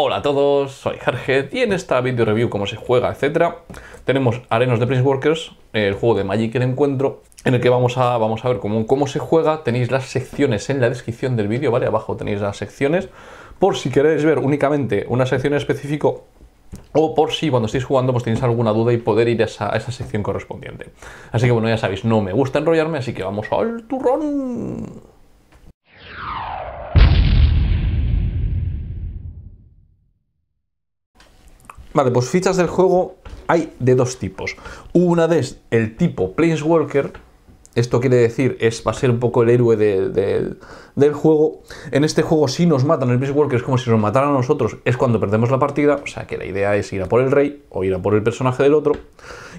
Hola a todos, soy Jarget y en esta video review cómo se juega, etcétera, tenemos Arenos de Prince Workers, el juego de Magic el encuentro, en el que vamos a, vamos a ver cómo, cómo se juega. Tenéis las secciones en la descripción del vídeo, ¿vale? Abajo tenéis las secciones. Por si queréis ver únicamente una sección en específico o por si cuando estéis jugando pues tenéis alguna duda y poder ir a esa, sección correspondiente. Así que bueno, ya sabéis, no me gusta enrollarme, así que vamos al turrón. Vale, pues fichas del juego hay de dos tipos. Una es el tipo Planeswalker. Esto quiere decir, es, va a ser un poco el héroe del juego. En este juego, si nos matan el Planeswalker, es como si nos mataran a nosotros, es cuando perdemos la partida. O sea que la idea es ir a por el rey o ir a por el personaje del otro.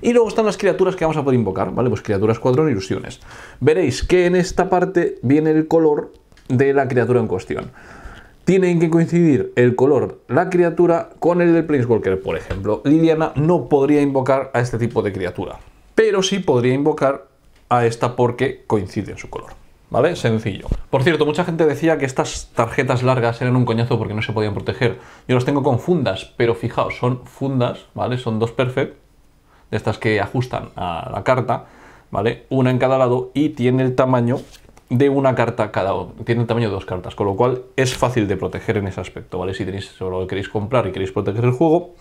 Y luego están las criaturas que vamos a poder invocar, ¿vale? Pues criaturas, cuadros, e ilusiones. Veréis que en esta parte viene el color de la criatura en cuestión tienen que coincidir el color, la criatura, con el del walker Por ejemplo, Liliana no podría invocar a este tipo de criatura, pero sí podría invocar a esta porque coincide en su color. ¿Vale? Sencillo. Por cierto, mucha gente decía que estas tarjetas largas eran un coñazo porque no se podían proteger. Yo las tengo con fundas, pero fijaos, son fundas, ¿vale? Son dos perfect, de estas que ajustan a la carta, ¿vale? Una en cada lado y tiene el tamaño de una carta cada uno, tiene el tamaño de dos cartas, con lo cual es fácil de proteger en ese aspecto, ¿vale? Si tenéis solo lo que queréis comprar y queréis proteger el juego,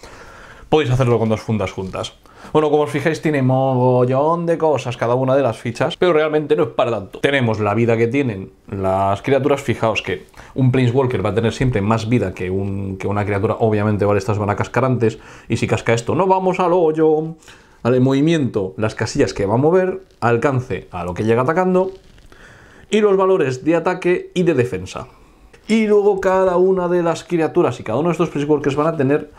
podéis hacerlo con dos fundas juntas. Bueno, como os fijáis, tiene mogollón de cosas cada una de las fichas, pero realmente no es para tanto. Tenemos la vida que tienen las criaturas. Fijaos que un Planeswalker va a tener siempre más vida que, un, que una criatura. Obviamente, ¿vale? Estas van a cascar antes. Y si casca esto, no vamos al hoyo. Al movimiento, las casillas que va a mover, alcance a lo que llega atacando y los valores de ataque y de defensa. Y luego cada una de las criaturas y cada uno de estos walkers van a tener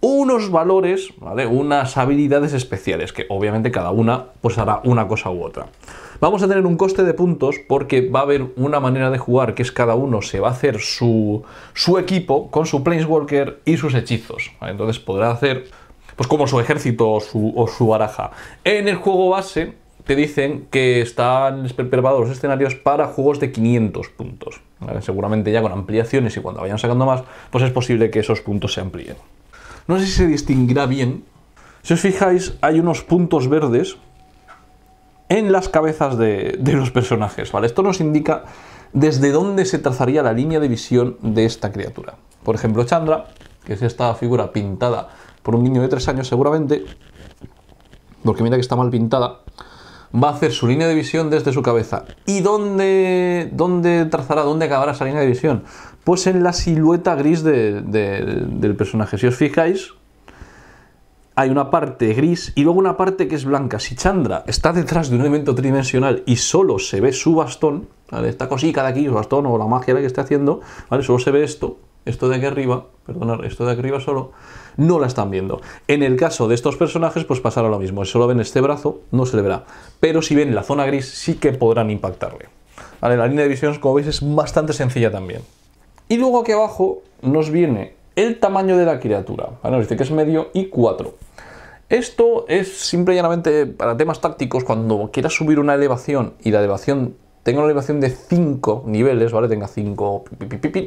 unos valores, ¿vale? Unas habilidades especiales, que obviamente cada una pues hará una cosa u otra. Vamos a tener un coste de puntos porque va a haber una manera de jugar que es cada uno se va a hacer su, equipo con su walker y sus hechizos. Entonces podrá hacer pues como su ejército o su baraja. En el juego base te dicen que están preparados los escenarios para juegos de 500 puntos. Seguramente ya con ampliaciones y cuando vayan sacando más, pues es posible que esos puntos se amplíen. No sé si se distinguirá bien. Si os fijáis, hay unos puntos verdes en las cabezas de, los personajes. ¿vale? Esto nos indica desde dónde se trazaría la línea de visión de esta criatura. Por ejemplo, Chandra, que es esta figura pintada por un niño de 3 años seguramente, porque mira que está mal pintada, va a hacer su línea de visión desde su cabeza. ¿Y dónde, trazará, dónde acabará esa línea de visión? Pues en la silueta gris del personaje. Si os fijáis, hay una parte gris y luego una parte que es blanca. Si Chandra está detrás de un elemento tridimensional y solo se ve su bastón, esta cosita de aquí, su bastón o la magia que está haciendo, ¿vale? solo se ve esto, esto de aquí arriba, perdonar, esto de aquí arriba solo, no la están viendo. En el caso de estos personajes, pues pasará lo mismo. solo ven este brazo, no se le verá. Pero si ven la zona gris, sí que podrán impactarle. Vale, la línea de visión, como veis, es bastante sencilla también. Y luego aquí abajo nos viene el tamaño de la criatura. nos dice que es medio y cuatro. Esto es simple y llanamente para temas tácticos, cuando quieras subir una elevación y la elevación tenga una elevación de 5 niveles, ¿vale? Tenga 5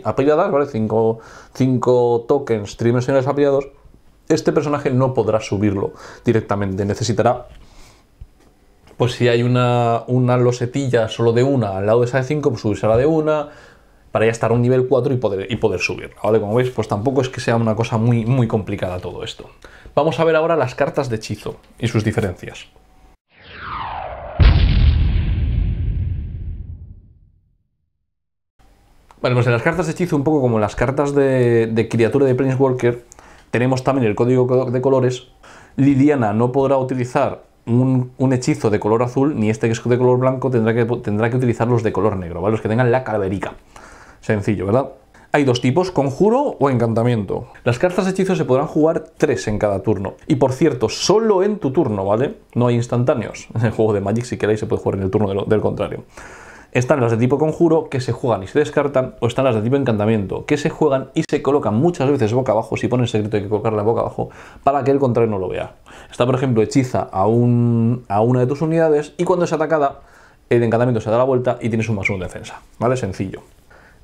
apiladas, ¿vale? 5 tokens tridimensionales apilados, este personaje no podrá subirlo directamente. Necesitará, pues si hay una, una losetilla solo de una al lado de esa de 5, pues subirse a la de una para ya estar a un nivel 4 y poder, y poder subir, ¿vale? Como veis, pues tampoco es que sea una cosa muy, muy complicada todo esto. Vamos a ver ahora las cartas de hechizo y sus diferencias. Vale, pues en las cartas de hechizo, un poco como en las cartas de, criatura de Prince Walker, tenemos también el código de colores. Liliana no podrá utilizar un, hechizo de color azul, ni este que es de color blanco, tendrá que, tendrá que utilizar los de color negro, ¿vale? Los que tengan la calaverica. Sencillo, ¿verdad? Hay dos tipos, conjuro o encantamiento. Las cartas de hechizo se podrán jugar tres en cada turno. Y por cierto, solo en tu turno, ¿vale? No hay instantáneos. En el juego de Magic, si queréis, se puede jugar en el turno del contrario. Están las de tipo conjuro que se juegan y se descartan, o están las de tipo encantamiento que se juegan y se colocan muchas veces boca abajo. Si ponen secreto hay que colocarla boca abajo para que el contrario no lo vea. Está, por ejemplo, hechiza a, a una de tus unidades y cuando es atacada, el encantamiento se da la vuelta y tienes un más uno de defensa. ¿Vale? Sencillo.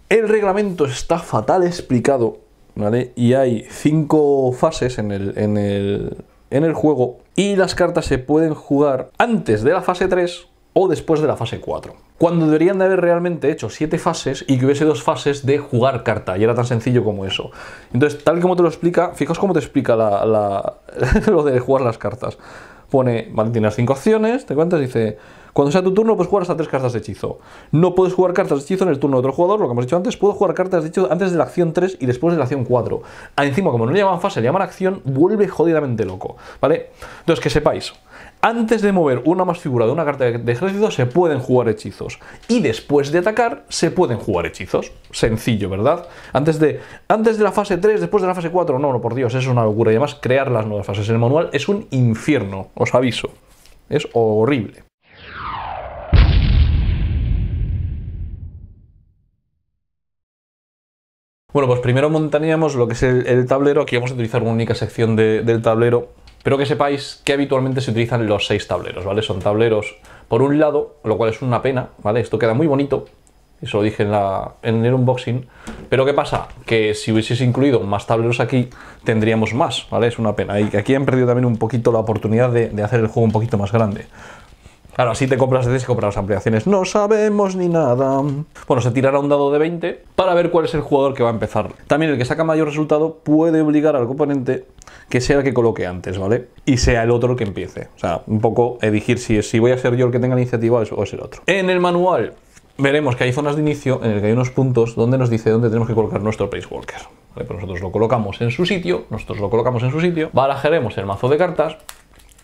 El reglamento está fatal explicado, ¿vale? Y hay cinco fases en el, el, en el juego y las cartas se pueden jugar antes de la fase 3 o después de la fase 4. Cuando deberían de haber realmente hecho 7 fases y que hubiese dos fases de jugar carta, y era tan sencillo como eso. Entonces, tal como te lo explica, fijaos cómo te explica la, lo de jugar las cartas. Pone, vale, tienes 5 acciones, te cuentas, dice, cuando sea tu turno puedes jugar hasta 3 cartas de hechizo. No puedes jugar cartas de hechizo en el turno de otro jugador, lo que hemos dicho antes, puedo jugar cartas de hechizo antes de la acción 3 y después de la acción 4. Ah, encima, como no le llaman fase, le llaman acción, vuelve jodidamente loco, ¿vale? Entonces, que sepáis. Antes de mover una más figura de una carta de ejército se pueden jugar hechizos. Y después de atacar se pueden jugar hechizos. Sencillo, ¿verdad? Antes de, antes de la fase 3, después de la fase 4. No, no, por Dios, eso es una locura. Y además, crear las nuevas fases en el manual es un infierno, os aviso. Es horrible. Bueno, pues primero montaríamos lo que es el, tablero. Aquí vamos a utilizar una única sección del tablero pero que sepáis que habitualmente se utilizan los seis tableros, ¿vale? Son tableros por un lado, lo cual es una pena, ¿vale? Esto queda muy bonito, eso lo dije en, en el unboxing, pero ¿qué pasa? Que si hubieses incluido más tableros aquí, tendríamos más, ¿vale? Es una pena, y que aquí han perdido también un poquito la oportunidad de, hacer el juego un poquito más grande. Claro, si te compras de comprar las ampliaciones. No sabemos ni nada. Bueno, se tirará un dado de 20 para ver cuál es el jugador que va a empezar. También el que saca mayor resultado puede obligar al componente que sea el que coloque antes, ¿vale? Y sea el otro el que empiece. O sea, un poco elegir si, si voy a ser yo el que tenga la iniciativa o es el otro. En el manual veremos que hay zonas de inicio en el que hay unos puntos donde nos dice dónde tenemos que colocar nuestro Pace Walker. Pues nosotros lo colocamos en su sitio, nosotros lo colocamos en su sitio, barajaremos el mazo de cartas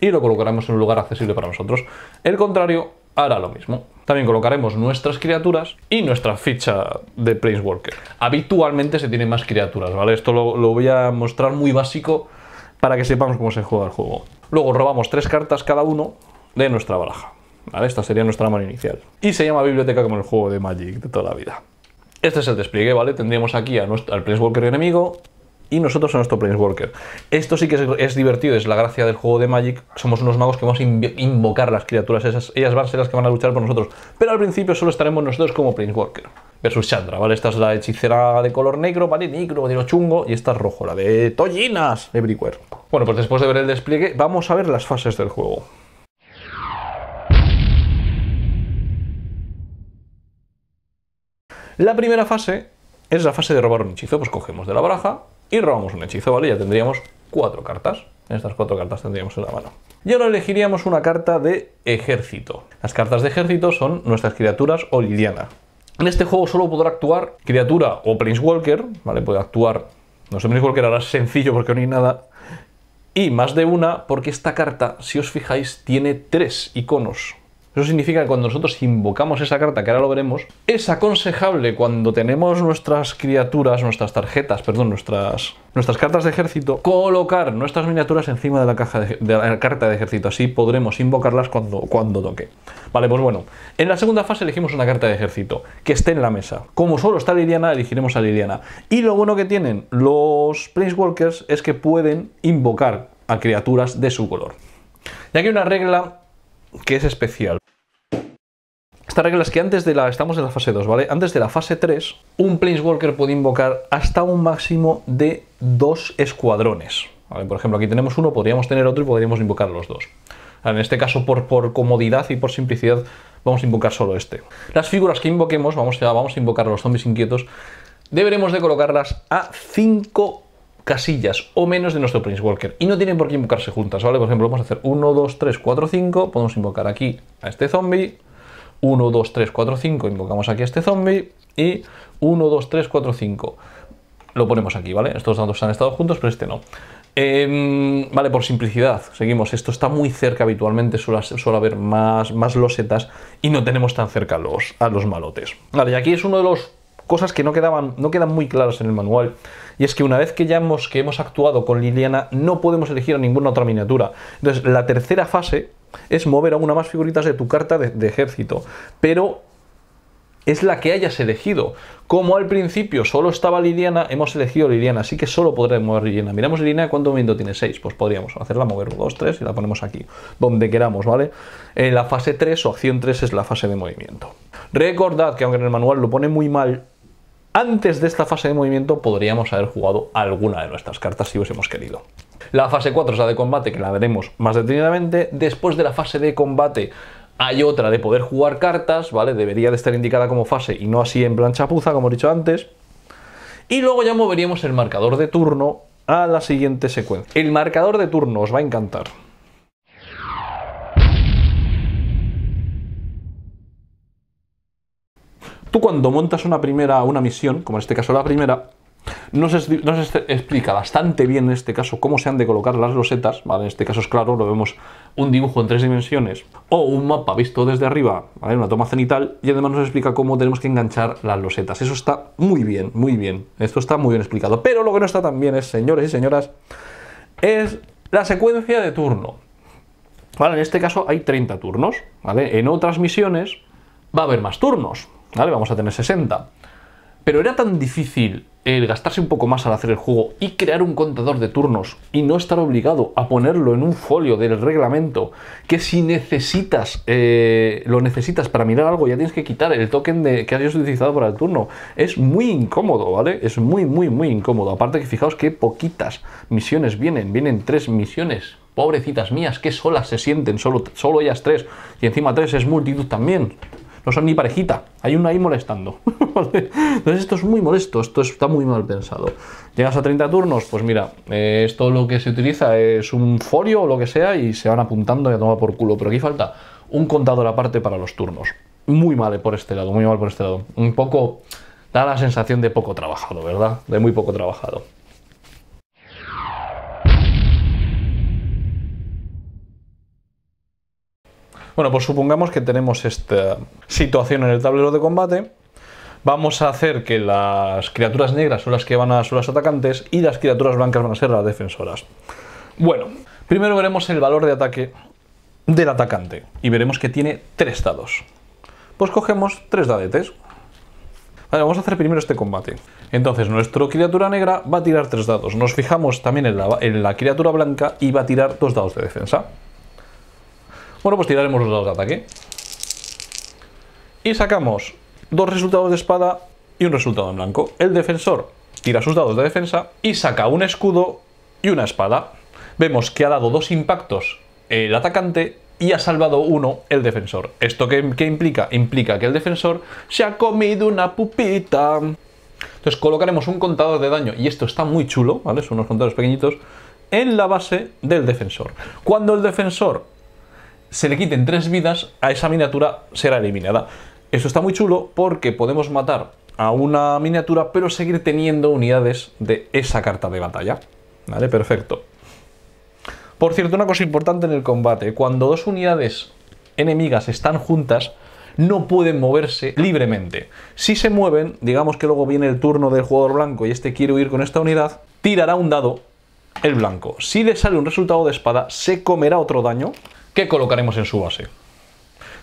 y lo colocaremos en un lugar accesible para nosotros. El contrario hará lo mismo. También colocaremos nuestras criaturas y nuestra ficha de walker. Habitualmente se tienen más criaturas, ¿vale? Esto lo voy a mostrar muy básico para que sepamos cómo se juega el juego. Luego robamos tres cartas cada uno de nuestra baraja. Esta sería nuestra mano inicial. Y se llama biblioteca como el juego de Magic de toda la vida. Este es el despliegue, ¿vale? Tendríamos aquí a nuestro, al enemigo, y nosotros a nuestro Planeswalker. Esto sí que es, divertido, es la gracia del juego de Magic. Somos unos magos que vamos a invocar las criaturas esas. Ellas van a ser las que van a luchar por nosotros. Pero al principio solo estaremos nosotros como Planeswalker. Versus Chandra, ¿vale? Esta es la hechicera de color negro, ¿vale? Negro, de lo chungo. Y esta es rojo, la de Tollinas, Everywhere. Bueno, pues después de ver el despliegue, vamos a ver las fases del juego. La primera fase es la fase de robar un hechizo. Pues cogemos de la baraja, y robamos un hechizo, ¿vale? Ya tendríamos cuatro cartas. Estas cuatro cartas tendríamos en la mano. Y ahora elegiríamos una carta de ejército. Las cartas de ejército son nuestras criaturas o Liliana. En este juego solo podrá actuar criatura o Prince Walker, ¿vale? Puede actuar, no sé, Prince Walker ahora es sencillo porque no hay nada. Y más de una porque esta carta, si os fijáis, tiene tres iconos. Eso significa que cuando nosotros invocamos esa carta, que ahora lo veremos, es aconsejable cuando tenemos nuestras criaturas, nuestras tarjetas, perdón, nuestras, nuestras cartas de ejército, colocar nuestras miniaturas encima de la, caja de, la carta de ejército. Así podremos invocarlas cuando, cuando toque. Vale, pues bueno. En la segunda fase elegimos una carta de ejército que esté en la mesa. Como solo está Liliana, elegiremos a Liliana. Y lo bueno que tienen los Walkers es que pueden invocar a criaturas de su color. Y aquí hay una regla que es especial. Esta regla es que antes de la. Estamos en la fase 2, ¿vale? Antes de la fase 3, un Planeswalker puede invocar hasta un máximo de dos escuadrones. Por ejemplo, aquí tenemos uno, podríamos tener otro y podríamos invocar los dos. En este caso, por, por comodidad y por simplicidad, vamos a invocar solo este. Las figuras que invoquemos, vamos a, vamos a invocar a los zombies inquietos, deberemos de colocarlas a 5 casillas o menos de nuestro Prince Walker. Y no tienen por qué invocarse juntas, ¿vale? Por ejemplo, vamos a hacer 1, 2, 3, 4, 5. Podemos invocar aquí a este zombie. 1, 2, 3, 4, 5. Invocamos aquí a este zombie. Y 1, 2, 3, 4, 5. Lo ponemos aquí, ¿vale? Estos datos han estado juntos, pero este no. Em, vale, por simplicidad, seguimos. Esto está muy cerca habitualmente, suele, haber más, más losetas y no tenemos tan cerca los, a los malotes. Vale, y aquí es uno de los cosas que no quedaban, no quedan muy claras en el manual. Y es que una vez que ya hemos, que hemos actuado con Liliana, no podemos elegir a ninguna otra miniatura. Entonces, la tercera fase es mover a una más figuritas de tu carta de, ejército. Pero es la que hayas elegido. Como al principio solo estaba Liliana, hemos elegido Liliana, así que solo podremos mover Liliana. Miramos Liliana, ¿cuánto movimiento tiene? 6. Pues podríamos hacerla mover 2, 3 y la ponemos aquí, donde queramos, ¿vale? En la fase 3 o acción 3 es la fase de movimiento. Recordad que aunque en el manual lo pone muy mal, antes de esta fase de movimiento podríamos haber jugado alguna de nuestras cartas si hubiésemos querido. La fase 4 es la de combate, que la veremos más detenidamente. Después de la fase de combate hay otra de poder jugar cartas, ¿vale? Debería de estar indicada como fase y no así en plan chapuza, como he dicho antes. Y luego ya moveríamos el marcador de turno a la siguiente secuencia. El marcador de turno os va a encantar. Tú cuando montas una primera, una misión, como en este caso la primera, nos, explica bastante bien en este caso cómo se han de colocar las losetas, ¿vale? En este caso es claro, lo vemos un dibujo en tres dimensiones o un mapa visto desde arriba, ¿vale? Una toma cenital y además nos explica cómo tenemos que enganchar las losetas. Eso está muy bien, muy bien. Esto está muy bien explicado. Pero lo que no está tan bien es, señores y señoras, es la secuencia de turno. ¿Vale? En este caso hay 30 turnos, ¿vale? En otras misiones va a haber más turnos, ¿vale? Vamos a tener 60. Pero era tan difícil el gastarse un poco más al hacer el juego y crear un contador de turnos y no estar obligado a ponerlo en un folio del reglamento que si necesitas eh, lo necesitas para mirar algo ya tienes que quitar el token que hayas utilizado para el turno es muy incómodo vale es muy muy muy incómodo aparte que fijaos que poquitas misiones vienen vienen tres misiones pobrecitas mías que solas se sienten solo solo ellas tres y encima tres es multitud también no son ni parejita, hay uno ahí molestando. Entonces esto es muy molesto, esto está muy mal pensado. Llegas a 30 turnos, pues mira, eh, esto lo que se utiliza es un folio o lo que sea y se van apuntando y a tomar por culo, pero aquí falta un contador aparte para los turnos. Muy mal eh, por este lado, muy mal por este lado. Un poco da la sensación de poco trabajado, ¿verdad? De muy poco trabajado. Bueno, pues supongamos que tenemos esta situación en el tablero de combate. Vamos a hacer que las criaturas negras son las que van a ser las atacantes y las criaturas blancas van a ser las defensoras. Bueno, primero veremos el valor de ataque del atacante y veremos que tiene tres dados. Pues cogemos tres dadetes. Vale, vamos a hacer primero este combate. Entonces, nuestra criatura negra va a tirar tres dados. Nos fijamos también en la, en la criatura blanca y va a tirar dos dados de defensa. Bueno, pues tiraremos los dados de ataque. Y sacamos dos resultados de espada y un resultado en blanco. El defensor tira sus dados de defensa y saca un escudo y una espada. Vemos que ha dado dos impactos el atacante y ha salvado uno el defensor. ¿Esto qué, implica? Implica que el defensor se ha comido una pupita. Entonces colocaremos un contador de daño, y esto está muy chulo, ¿vale? Son unos contadores pequeñitos, en la base del defensor. Cuando el defensor se le quiten tres vidas, a esa miniatura será eliminada. Eso está muy chulo porque podemos matar a una miniatura, pero seguir teniendo unidades de esa carta de batalla. Vale, perfecto. Por cierto, una cosa importante en el combate, cuando dos unidades enemigas están juntas, no pueden moverse libremente. Si se mueven, digamos que luego viene el turno del jugador blanco y este quiere huir con esta unidad, tirará un dado el blanco. Si le sale un resultado de espada, se comerá otro daño que colocaremos en su base.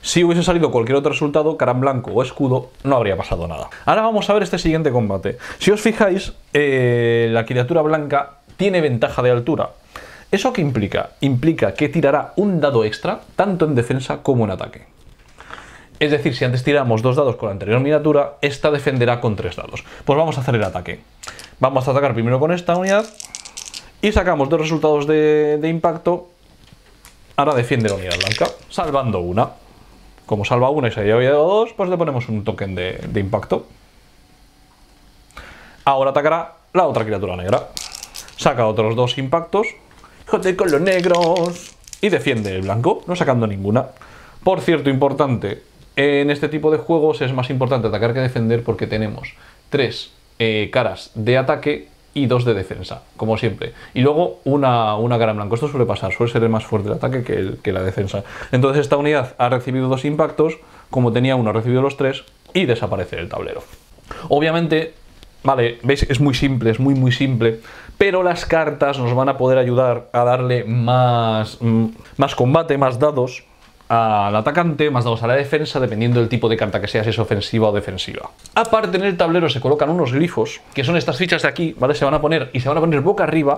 Si hubiese salido cualquier otro resultado, carán blanco o escudo, no habría pasado nada. Ahora vamos a ver este siguiente combate. Si os fijáis, eh, la criatura blanca tiene ventaja de altura. ¿Eso qué implica? Implica que tirará un dado extra, tanto en defensa como en ataque. Es decir, si antes tiramos dos dados con la anterior miniatura, esta defenderá con tres dados. Pues vamos a hacer el ataque. Vamos a atacar primero con esta unidad y sacamos dos resultados de impacto Ahora defiende la unidad blanca, salvando una. Como salva una y se lleva dos, pues le ponemos un token de, impacto. Ahora atacará la otra criatura negra. Saca otros dos impactos. ¡Joder con los negros! Y defiende el blanco, no sacando ninguna. Por cierto, importante, en este tipo de juegos es más importante atacar que defender porque tenemos tres eh, caras de ataque y dos de defensa, como siempre. Y luego una, una cara en blanco. Esto suele pasar, suele ser el más fuerte el ataque que, la defensa. Entonces esta unidad ha recibido dos impactos, como tenía uno, ha recibido los tres y desaparece el tablero. Obviamente, vale, veis, es muy simple, es muy muy simple, pero las cartas nos van a poder ayudar a darle más, mm, más combate, más dados al atacante, más 2 a la defensa, dependiendo del tipo de carta que sea, si es ofensiva o defensiva. Aparte, en el tablero se colocan unos glifos que son estas fichas de aquí, ¿vale? Se van a poner y se van a poner boca arriba,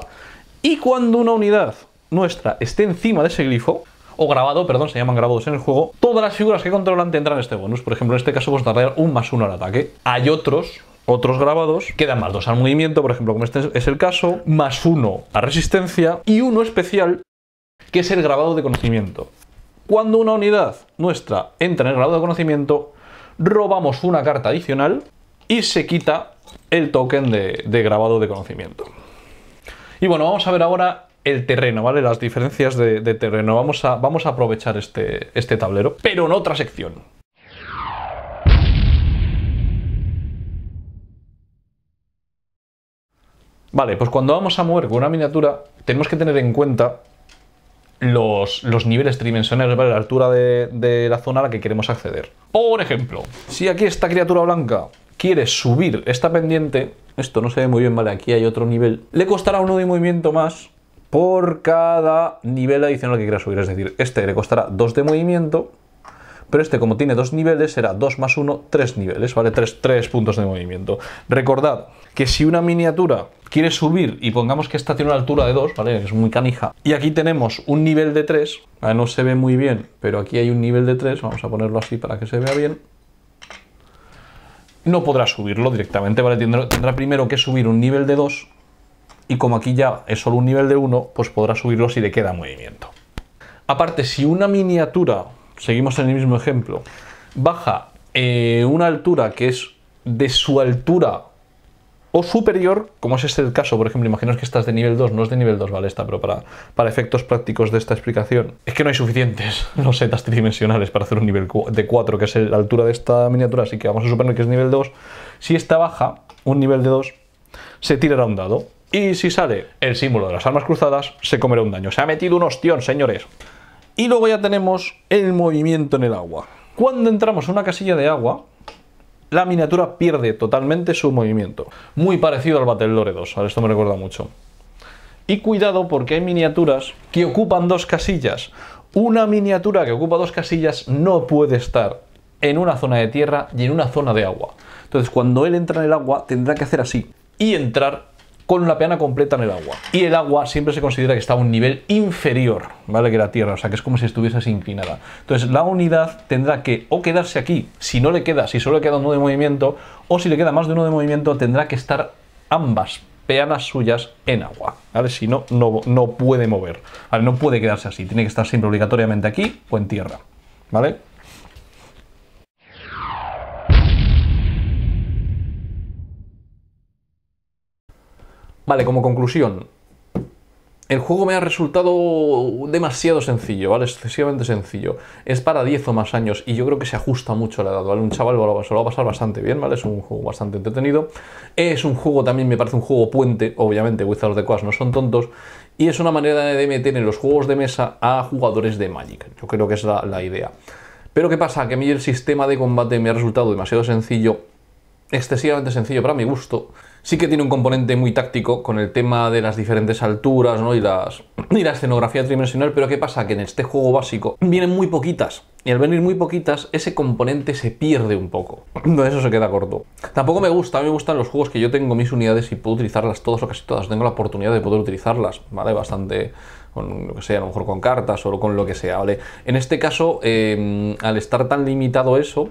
y cuando una unidad nuestra esté encima de ese glifo o grabado, perdón, se llaman grabados en el juego, todas las figuras que controlan tendrán este bonus. Por ejemplo, en este caso vos pues, tardar un más uno al ataque. Hay otros, otros grabados que dan más dos al movimiento, por ejemplo, como este es el caso, más uno a resistencia y uno especial que es el grabado de conocimiento. Cuando una unidad nuestra entra en el grado de conocimiento, robamos una carta adicional y se quita el token de, grabado de conocimiento. Y bueno, vamos a ver ahora el terreno, ¿vale? Las diferencias de, terreno. Vamos a, vamos a aprovechar este, este tablero, pero en otra sección. Vale, pues cuando vamos a mover con una miniatura, tenemos que tener en cuenta los, niveles tridimensionales, ¿vale? la altura de, la zona a la que queremos acceder. Por ejemplo, si aquí esta criatura blanca quiere subir esta pendiente, esto no se ve muy bien, vale, aquí hay otro nivel, le costará uno de movimiento más por cada nivel adicional que quiera subir. Es decir, este le costará dos de movimiento, pero este como tiene dos niveles será dos más uno tres niveles, ¿vale? tres puntos de movimiento. Recordad que si una miniatura quiere subir y pongamos que esta tiene una altura de 2, ¿vale? Es muy canija. Y aquí tenemos un nivel de 3, no se ve muy bien, pero aquí hay un nivel de 3, vamos a ponerlo así para que se vea bien. No podrá subirlo directamente, ¿vale? Tendrá, primero que subir un nivel de 2 y como aquí ya es solo un nivel de 1, pues podrá subirlo si le queda movimiento. Aparte, si una miniatura, seguimos en el mismo ejemplo, baja eh, una altura que es de su altura o superior, como es este el caso, por ejemplo, imaginaos que estás de nivel 2, no es de nivel 2, vale, esta, pero para, para efectos prácticos de esta explicación, es que no hay suficientes losetas tridimensionales para hacer un nivel de 4, que es la altura de esta miniatura, así que vamos a suponer que es nivel 2. Si está baja, un nivel de 2, se tirará un dado. Y si sale el símbolo de las armas cruzadas, se comerá un daño. Se ha metido un ostión, señores. Y luego ya tenemos el movimiento en el agua. Cuando entramos a una casilla de agua, la miniatura pierde totalmente su movimiento. Muy parecido al Battlelore 2, A esto me recuerda mucho. Y cuidado porque hay miniaturas que ocupan dos casillas. Una miniatura que ocupa dos casillas no puede estar en una zona de tierra y en una zona de agua. Entonces cuando él entra en el agua tendrá que hacer así y entrar con la peana completa en el agua. Y el agua siempre se considera que está a un nivel inferior, ¿vale? Que la Tierra, o sea, que es como si estuviese inclinada. Entonces, la unidad tendrá que o quedarse aquí, si no le queda, si solo le queda uno de movimiento, o si le queda más de uno de movimiento, tendrá que estar ambas peanas suyas en agua, ¿vale? Si no, no, no puede mover, ¿vale? No puede quedarse así, tiene que estar siempre obligatoriamente aquí o en tierra, ¿vale? Vale, como conclusión, el juego me ha resultado demasiado sencillo, ¿vale? Excesivamente sencillo. Es para 10 o más años y yo creo que se ajusta mucho a la edad, ¿vale? Un chaval se lo va a pasar bastante bien, ¿vale? Es un juego bastante entretenido. Es un juego también, me parece un juego puente, obviamente, Wizards de Quas no son tontos. Y es una manera de meter en los juegos de mesa a jugadores de Magic. Yo creo que es la, la idea. Pero ¿qué pasa? Que a mí el sistema de combate me ha resultado demasiado sencillo, excesivamente sencillo para mi gusto sí que tiene un componente muy táctico con el tema de las diferentes alturas ¿no? y, la escenografía tridimensional, pero ¿qué pasa? Que en este juego básico vienen muy poquitas. Y al venir muy poquitas, ese componente se pierde un poco. Entonces eso se queda corto. Tampoco me gusta, a mí me gustan los juegos que yo tengo mis unidades y puedo utilizarlas todas o casi todas. Tengo la oportunidad de poder utilizarlas, ¿vale? Bastante con lo que sea, a lo mejor con cartas o con lo que sea, ¿vale? En este caso, em, al estar tan limitado eso,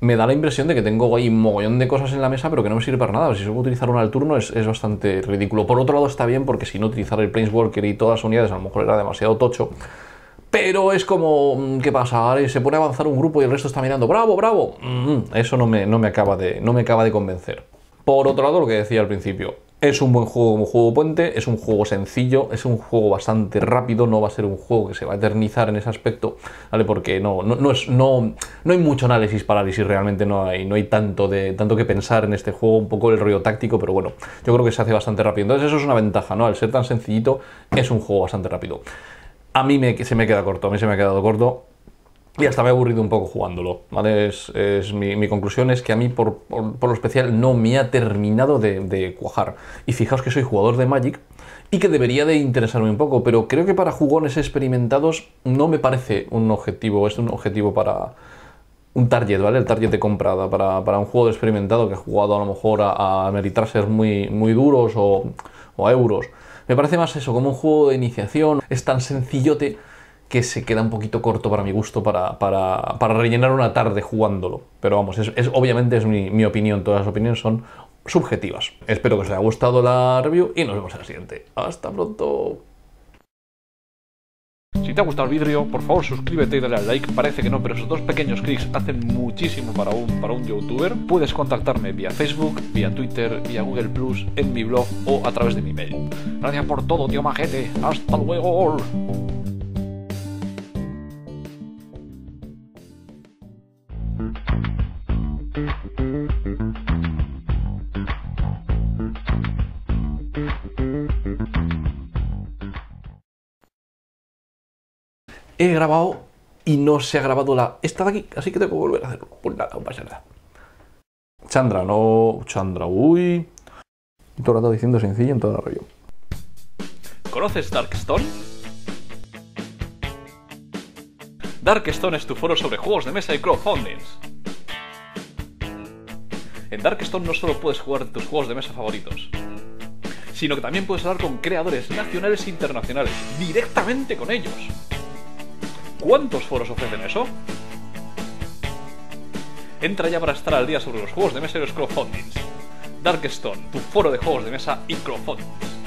me da la impresión de que tengo ahí un mogollón de cosas en la mesa, pero que no me sirve para nada. Si suelo utilizar una al turno es, bastante ridículo. Por otro lado, está bien porque si no utilizar el Planeswalker y todas las unidades, a lo mejor era demasiado tocho. Pero es como, mm, ¿qué pasa? se pone a avanzar un grupo y el resto está mirando, ¡bravo, bravo! Mm, mm, eso no me, no me, acaba, de, no me acaba de convencer. Por otro lado, lo que decía al principio, es un buen juego como juego puente, es un juego sencillo, es un juego bastante rápido, no va a ser un juego que se va a eternizar en ese aspecto, ¿vale? Porque no, no, es, no, no hay mucho análisis parálisis, realmente no hay, no hay tanto, de, tanto que pensar en este juego, un poco el rollo táctico, pero bueno, yo creo que se hace bastante rápido. Entonces eso es una ventaja, ¿no? Al ser tan sencillito, es un juego bastante rápido. A mí me, se me queda corto, a mí se me ha quedado corto y hasta me he aburrido un poco jugándolo, ¿vale? Es, mi, conclusión es que a mí, por, lo especial, no me ha terminado de, cuajar. Y fijaos que soy jugador de Magic y que debería de interesarme un poco, pero creo que para jugones experimentados no me parece un objetivo, es un objetivo para un target, ¿vale? El target de comprada para, un juego experimentado que ha jugado a lo mejor a, a muy, muy duros o, o a euros. Me parece más eso, como un juego de iniciación, es tan sencillote que se queda un poquito corto para mi gusto para, para, rellenar una tarde jugándolo. Pero vamos, es, obviamente es mi, opinión, todas las opiniones son subjetivas. Espero que os haya gustado la review y nos vemos en la siguiente. Hasta pronto. Si te ha gustado el vidrio, por favor suscríbete y dale al like. Parece que no, pero esos dos pequeños clics hacen muchísimo para un, para un youtuber. Puedes contactarme vía Facebook, vía Twitter, vía Google Plus, en mi blog o a través de mi mail. Gracias por todo, tío majete. Hasta luego. he grabado y no se ha grabado la esta de aquí, así que tengo que volver a hacerlo. Pues nada, no pasa nada. Chandra, no. Chandra, uy. Todo el rato diciendo sencillo en todo el rollo. ¿Conoces Darkstone? Darkstone es tu foro sobre juegos de mesa y crowdfundings. En Darkstone no solo puedes jugar tus juegos de mesa favoritos, sino que también puedes hablar con creadores nacionales e internacionales, directamente con ellos. ¿Cuántos foros ofrecen eso? Entra ya para estar al día sobre los juegos de mesa y los crowdfundings. Darkstone, tu foro de juegos de mesa y crowdfundings.